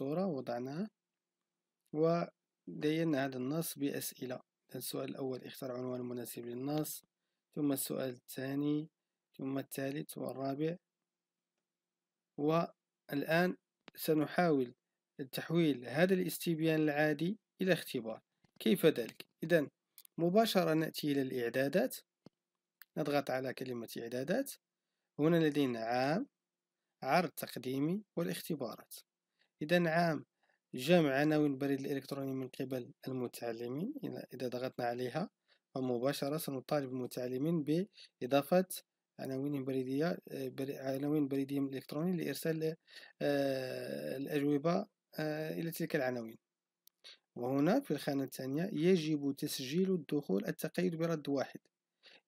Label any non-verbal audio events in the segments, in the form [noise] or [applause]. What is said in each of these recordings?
الصورة وضعناها ودينا هذا النص بأسئلة السؤال الأول اختر عنوان مناسب للنص ثم السؤال الثاني ثم الثالث والرابع والآن سنحاول تحويل هذا الاستبيان العادي إلى اختبار كيف ذلك؟ إذا مباشرة نأتي إلى الإعدادات نضغط على كلمة إعدادات هنا لدينا عام عرض تقديمي والاختبارات إذا عام نعم، جمع عناوين البريد الإلكتروني من قبل المتعلمين إذا ضغطنا عليها فمباشرة سنطالب المتعلمين بإضافة عناوين بريدية عناوين بريدية إلكترونية الإلكتروني لإرسال آه، الأجوبة آه، إلى تلك العناوين وهنا في الخانة الثانية يجب تسجيل الدخول التقيد برد واحد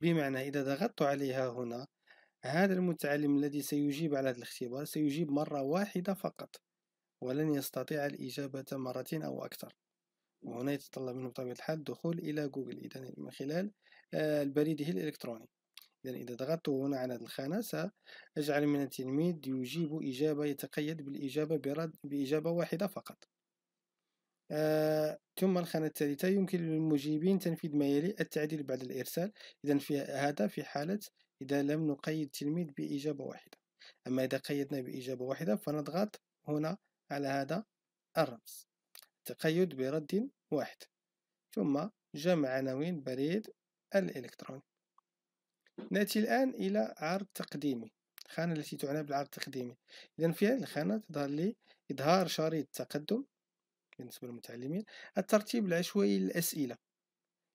بمعنى إذا ضغطت عليها هنا هذا المتعلم الذي سيجيب على هذا الاختبار سيجيب مرة واحدة فقط ولن يستطيع الإجابة مرتين أو أكثر وهنا يتطلب منه بطبيعة الحال الدخول إلى جوجل إذا من خلال آه، بريده الإلكتروني إذا إذا ضغطت هنا على هذه الخانة سأجعل من التلميذ يجيب إجابة يتقيد بالإجابة برد بإجابة واحدة فقط آه، ثم الخانة الثالثة يمكن للمجيبين تنفيذ ما يلي التعديل بعد الإرسال إذا في هذا في حالة إذا لم نقيد التلميذ بإجابة واحدة أما إذا قيدنا بإجابة واحدة فنضغط هنا على هذا الرمز تقيد برد واحد ثم جمع عناوين بريد الإلكتروني نأتي الآن إلى عرض تقديمي الخانة التي تعنى بالعرض التقديمي إذا في هذه الخانة تظهر لي إظهار شريط تقدم بالنسبة للمتعلمين الترتيب العشوائي للأسئلة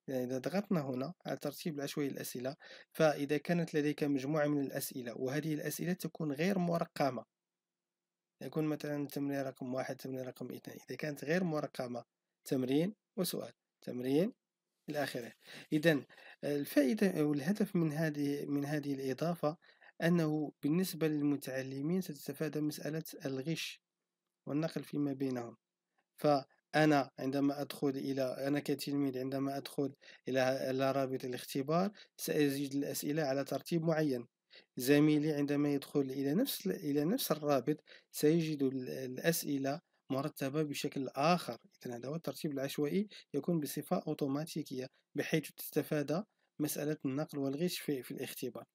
يعني إذا ضغطنا هنا على الترتيب العشوائي للأسئلة فإذا كانت لديك مجموعة من الأسئلة وهذه الأسئلة تكون غير مرقمة يكون مثلا التمرين رقم واحد تمرين رقم اثنين إذا كانت غير مرقمة تمرين وسؤال تمرين إلى آخره إذا الفائدة أو الهدف من هذه من هذه الإضافة أنه بالنسبة للمتعلمين ستتفادى مسألة الغش والنقل فيما بينهم فأنا عندما أدخل إلى أنا كتلميذ عندما أدخل إلى رابط الاختبار سأجد الأسئلة على ترتيب معين زميلي عندما يدخل إلى نفس إلى نفس الرابط سيجد الأسئلة مرتبة بشكل آخر إذا هذا هو الترتيب العشوائي يكون بصفة أوتوماتيكية بحيث تتفادى مسألة النقل والغش في, في الاختبار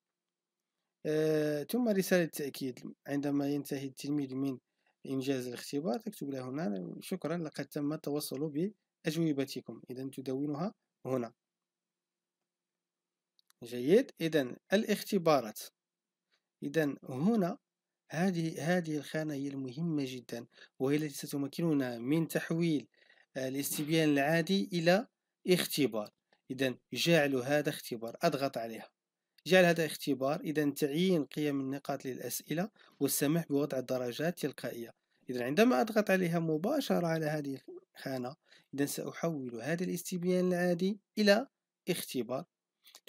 آه، ثم رسالة تأكيد عندما ينتهي التلميذ من إنجاز الاختبار تكتب له هنا شكرا لقد تم التوصل بأجوبتكم إذا تدونها هنا جيد إذا الاختبارات إذا هنا هذه هذه الخانة هي المهمة جدا وهي التي ستمكننا من تحويل آه، الاستبيان العادي إلى اختبار إذا جعل هذا اختبار أضغط عليها جعل هذا اختبار إذا تعيين قيم النقاط للأسئلة والسماح بوضع الدرجات تلقائية إذا عندما أضغط عليها مباشرة على هذه الخانة إذا سأحول هذا الاستبيان العادي إلى اختبار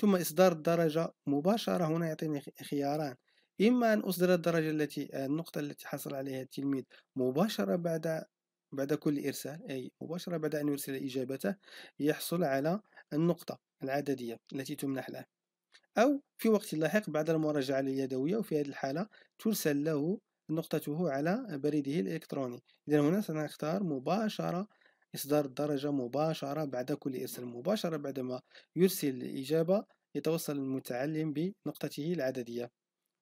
ثم إصدار الدرجة مباشرة هنا يعطيني خياران إما أن أصدر الدرجة التي آه، النقطة التي حصل عليها التلميذ مباشرة بعد بعد كل إرسال أي مباشرة بعد أن يرسل إجابته يحصل على النقطة العددية التي تمنح له أو في وقت لاحق بعد المراجعة اليدوية وفي هذه الحالة ترسل له نقطته على بريده الإلكتروني إذا هنا سنختار مباشرة إصدار الدرجة مباشرة بعد كل إرسال مباشرة بعدما يرسل الإجابة يتوصل المتعلم بنقطته العددية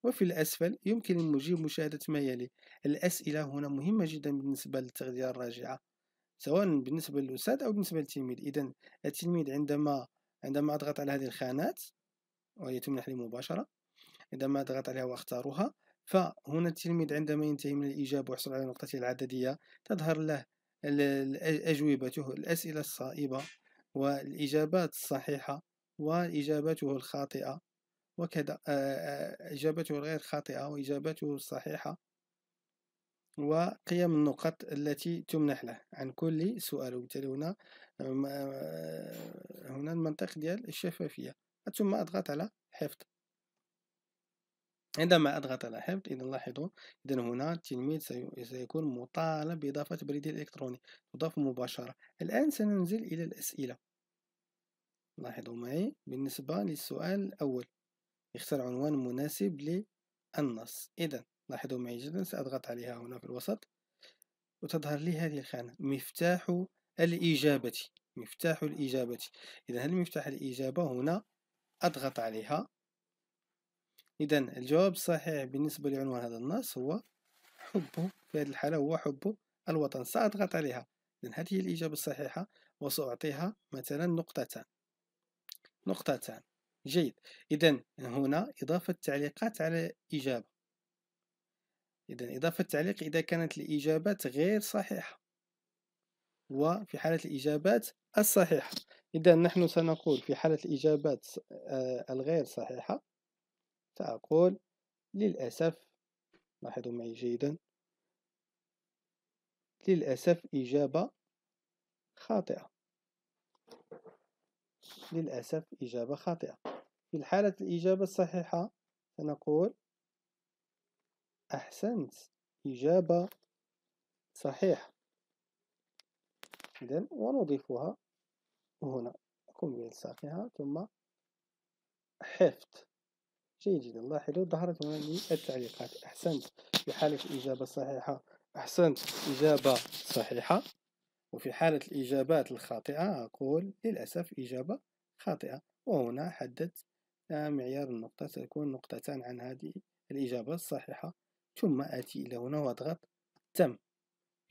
وفي الأسفل يمكن المجيب مشاهدة ما يلي الأسئلة هنا مهمة جدا بالنسبة للتغذية الراجعة سواء بالنسبة للأستاذ أو بالنسبة للتلميذ إذا التلميذ عندما عندما أضغط على هذه الخانات وهي تمنح لي مباشرة عندما أضغط عليها وأختارها فهنا التلميذ عندما ينتهي من الإجابة ويحصل على نقطته العددية تظهر له أجوبته الأسئلة الصائبة والإجابات الصحيحة وإجابته الخاطئة وكذا إجابته الغير خاطئة وإجابته الصحيحة وقيم النقط التي تمنح له عن كل سؤال وبالتالي هنا آمم، هنا المنطق ديال الشفافية ثم أضغط على حفظ عندما أضغط على حفظ إذا لاحظوا إذا هنا التلميذ سيكون مطالب بإضافة بريد إلكتروني تضاف مباشرة الآن سننزل إلى الأسئلة لاحظوا معي بالنسبة للسؤال الأول اختر عنوان مناسب للنص إذا لاحظوا معي جدا سأضغط عليها هنا في الوسط وتظهر لي هذه الخانة مفتاح الإجابة مفتاح الإجابة إذا هل مفتاح الإجابة هنا أضغط عليها إذا الجواب الصحيح بالنسبة لعنوان هذا النص هو حبه في هذه الحالة هو حب الوطن سأضغط عليها إذا هذه الإجابة الصحيحة وسأعطيها مثلا نقطتان نقطتان جيد إذا هنا إضافة تعليقات على إجابة إذا إضافة تعليق إذا كانت الإجابات غير صحيحة وفي حالة الإجابات الصحيحة إذا نحن سنقول في حالة الإجابات آه، الغير صحيحة فأقول للأسف لاحظوا معي جيدا للأسف إجابة خاطئة للأسف إجابة خاطئة في الحالة الإجابة الصحيحة سنقول أحسنت إجابة صحيحة إذن ونضيفها هنا نقوم بإلصاقها ثم حفظ جيد جدا لاحظوا ظهرت هنا التعليقات أحسنت في حالة الإجابة الصحيحة أحسنت إجابة صحيحة وفي حالة الإجابات الخاطئة أقول للأسف إجابة خاطئة وهنا حددت معيار النقطة سيكون نقطتان عن هذه الإجابة الصحيحة ثم آتي إلى هنا وأضغط تم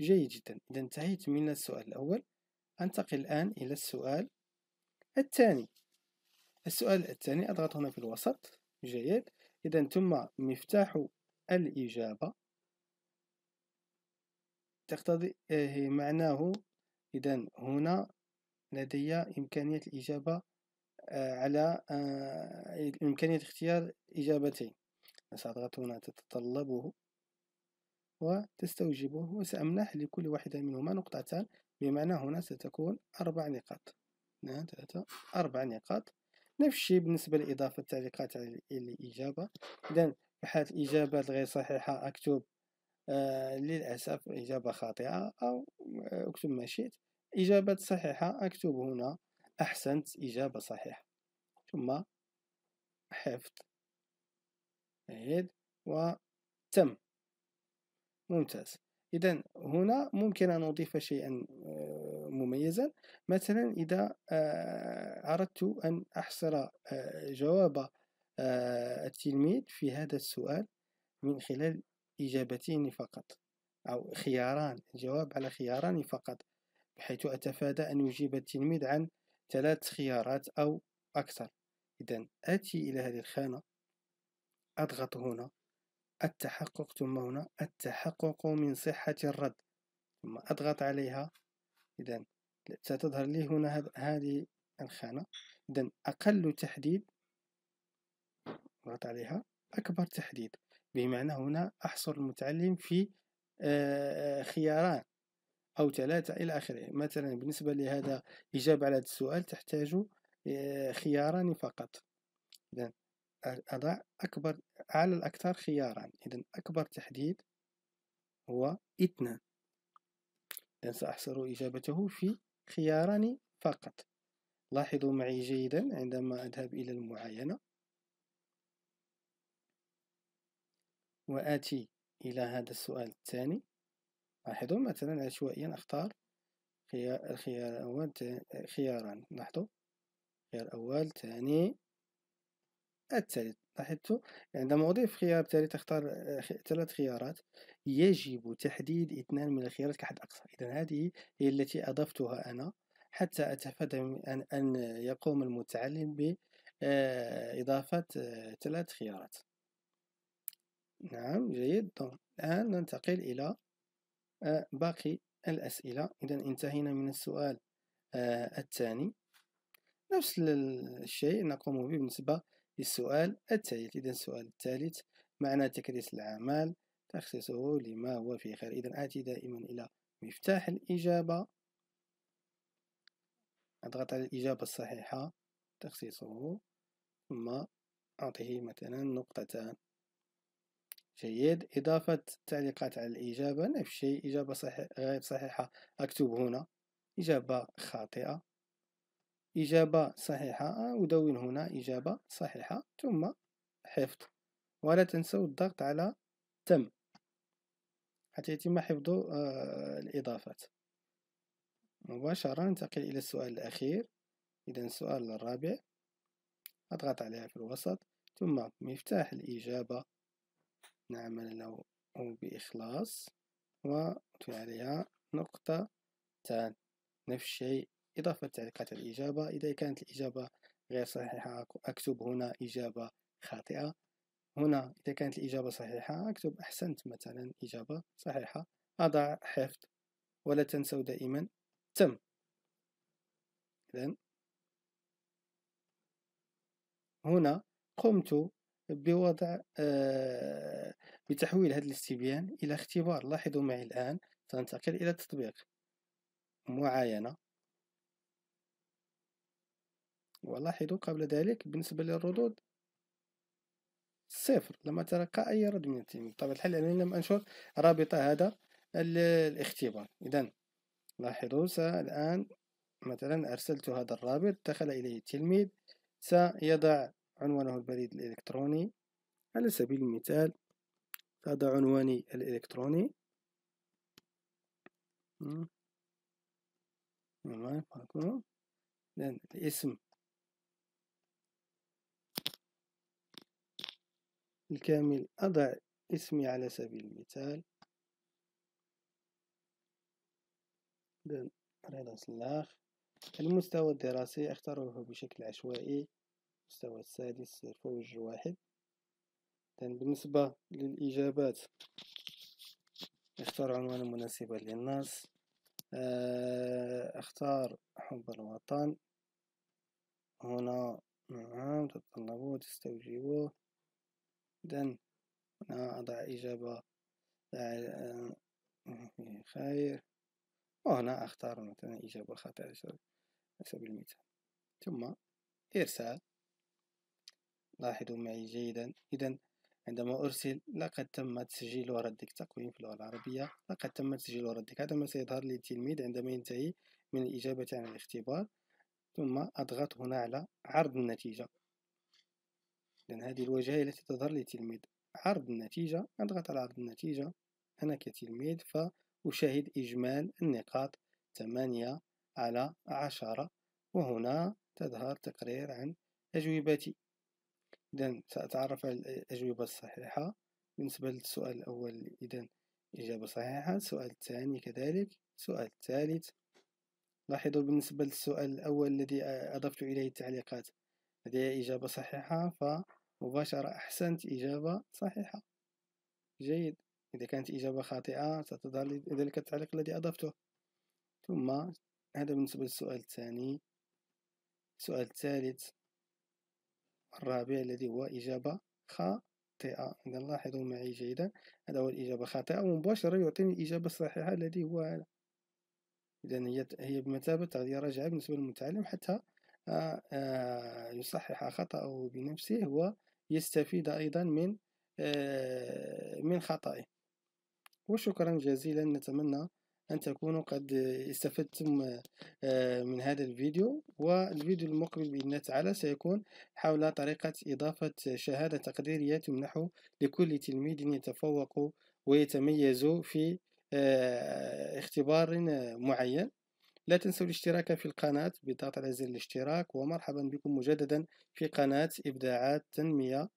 جيد جدا إذا انتهيت من السؤال الأول أنتقل الآن إلى السؤال الثاني السؤال الثاني أضغط هنا في الوسط جيد إذا ثم مفتاح الإجابة تقتضي آه، معناه إذا هنا لدي إمكانية الإجابة آه، على آه، إمكانية اختيار إجابتين ساضغط هنا تتطلبه وتستوجبه وسأمنح لكل واحدة منهما نقطتان بمعنى هنا ستكون أربع نقاط هنا ثلاثة أربع نقاط نفس الشيء بالنسبة لإضافة تعليقات على الإجابة إذا في حالة الإجابات غير صحيحة أكتب آه للأسف إجابة خاطئة أو آه، أكتب ما شئت إجابات صحيحة أكتب هنا أحسنت إجابة صحيحة ثم حفظ عيد وتم ممتاز إذا هنا ممكن أن أضيف شيئا آه، مميزا مثلا إذا آه، أردت أن أحصر آه، جواب آه، التلميذ في هذا السؤال من خلال إجابتين فقط أو خياران جواب على خياران فقط بحيث أتفادى أن يجيب التلميذ عن ثلاث خيارات أو أكثر إذا آتي إلى هذه الخانة أضغط هنا التحقق ثم هنا التحقق من صحة الرد ثم أضغط عليها إذا ستظهر لي هنا هذه الخانة إذا أقل تحديد اضغط عليها أكبر تحديد بمعنى هنا أحصر المتعلم في آه، خياران أو ثلاثة إلى آخره مثلا بالنسبة لهذا إجابة على هذا السؤال تحتاج آه، خياران فقط إذا أضع أكبر على الأكثر خياران إذا أكبر تحديد هو اثنان إذا سأحصر إجابته في خياران فقط لاحظوا معي جيدا عندما أذهب إلى المعاينة وآتي إلى هذا السؤال الثاني لاحظوا مثلا عشوائيا أختار خيار الخيار الأول خياران لاحظوا خيار أول ثاني الثالث لاحظتوا عندما أضيف خيار ثالث أختار آه، ثلاث خيارات يجب تحديد اثنان من الخيارات كحد أقصى إذا هذه هي التي أضفتها أنا حتى أتفادى أن, أن يقوم المتعلم بإضافة آه، آه، ثلاث خيارات نعم جيد الآن ننتقل إلى آه، باقي الأسئلة إذا انتهينا من السؤال الثاني نفس الشيء نقوم به بالنسبة للسؤال الثالث إذا السؤال الثالث معنى تكريس الأعمال تخصيصه لما هو في خير إذا آتي دائما إلى مفتاح الإجابة أضغط على الإجابة الصحيحة تخصيصه ثم أعطيه مثلا نقطتان جيد إضافة تعليقات على الإجابة نفس الشيء إجابة صحيح غير صحيحة أكتب هنا إجابة خاطئة إجابة صحيحة أدون هنا إجابة صحيحة ثم حفظ ولا تنسوا الضغط على تم حتى يتم حفظ آه، الإضافات مباشرة ننتقل إلى السؤال الأخير إذا السؤال الرابع أضغط عليها في الوسط ثم مفتاح الإجابة نعمل له بإخلاص وندخل عليها نقطة تان نفس الشيء إضافة تعليقات الإجابة إذا كانت الإجابة غير صحيحة أكتب هنا إجابة خاطئة هنا إذا كانت الإجابة صحيحة أكتب أحسنت مثلا إجابة صحيحة أضع حفظ ولا تنسوا دائما تم إذن هنا قمت بوضع آه بتحويل هذا الاستبيان إلى اختبار لاحظوا معي الآن سننتقل إلى التطبيق معاينة ولاحظوا قبل ذلك بالنسبة للردود صفر لم أتلقى أي رد من التلميذ بطبيعة الحال لأنني يعني لم أنشر رابط هذا الاختبار إذا لاحظوا الآن مثلا أرسلت هذا الرابط دخل إليه التلميذ سيضع عنوانه البريد الإلكتروني على سبيل المثال هذا عنواني الإلكتروني الاسم الكامل أضع اسمي على سبيل المثال رضا سلاخ المستوى الدراسي اختاره بشكل عشوائي المستوى السادس فوج واحد بالنسبة للإجابات اختار عنوانا مناسبا للنص آه، اختار حب الوطن هنا نعم تطلبوه تستوجبوه إذا هنا أضع إجابة آه، [laughs] خير وهنا أختار مثلا إجابة خاطئة على سبيل المثال ثم إرسال لاحظوا معي جيدا إذا عندما أرسل لقد تم تسجيل وردك تقويم في اللغة العربية لقد تم تسجيل وردك هذا ما سيظهر للتلميذ عندما ينتهي من الإجابة عن الاختبار ثم أضغط هنا على عرض النتيجة إذا هذه الواجهة التي تظهر للتلميذ عرض النتيجة أضغط على عرض النتيجة أنا كتلميذ فأشاهد إجمال النقاط 8 على 10 وهنا تظهر تقرير عن أجوبتي إذا سأتعرف على الأجوبة الصحيحة بالنسبة للسؤال الأول إذا إجابة صحيحة السؤال الثاني كذلك السؤال الثالث لاحظوا بالنسبة للسؤال الأول الذي أضفت إليه التعليقات هذه إجابة صحيحة ف مباشرة أحسنت إجابة صحيحة جيد إذا كانت إجابة خاطئة ستظهر ذلك التعليق الذي أضفته ثم هذا بالنسبة للسؤال الثاني السؤال الثالث الرابع الذي هو إجابة خاطئة إذا لاحظوا معي جيدا هذا هو الإجابة الخاطئة ومباشرة يعطيني الإجابة الصحيحة الذي هو هذا إذا هي هي بمثابة تعذية راجعة بالنسبة للمتعلم حتى آه، آه، يصحح خطأه بنفسه يستفيد أيضا من آه، من خطئه وشكرا جزيلا نتمنى أن تكونوا قد استفدتم آه، من هذا الفيديو والفيديو المقبل بإذن الله تعالى سيكون حول طريقة إضافة شهادة تقديرية تمنح لكل تلميذ يتفوق ويتميز في آه، اختبار معين لا تنسوا الاشتراك في القناة بالضغط على زر الاشتراك ومرحبا بكم مجددا في قناة إبداعات تنمية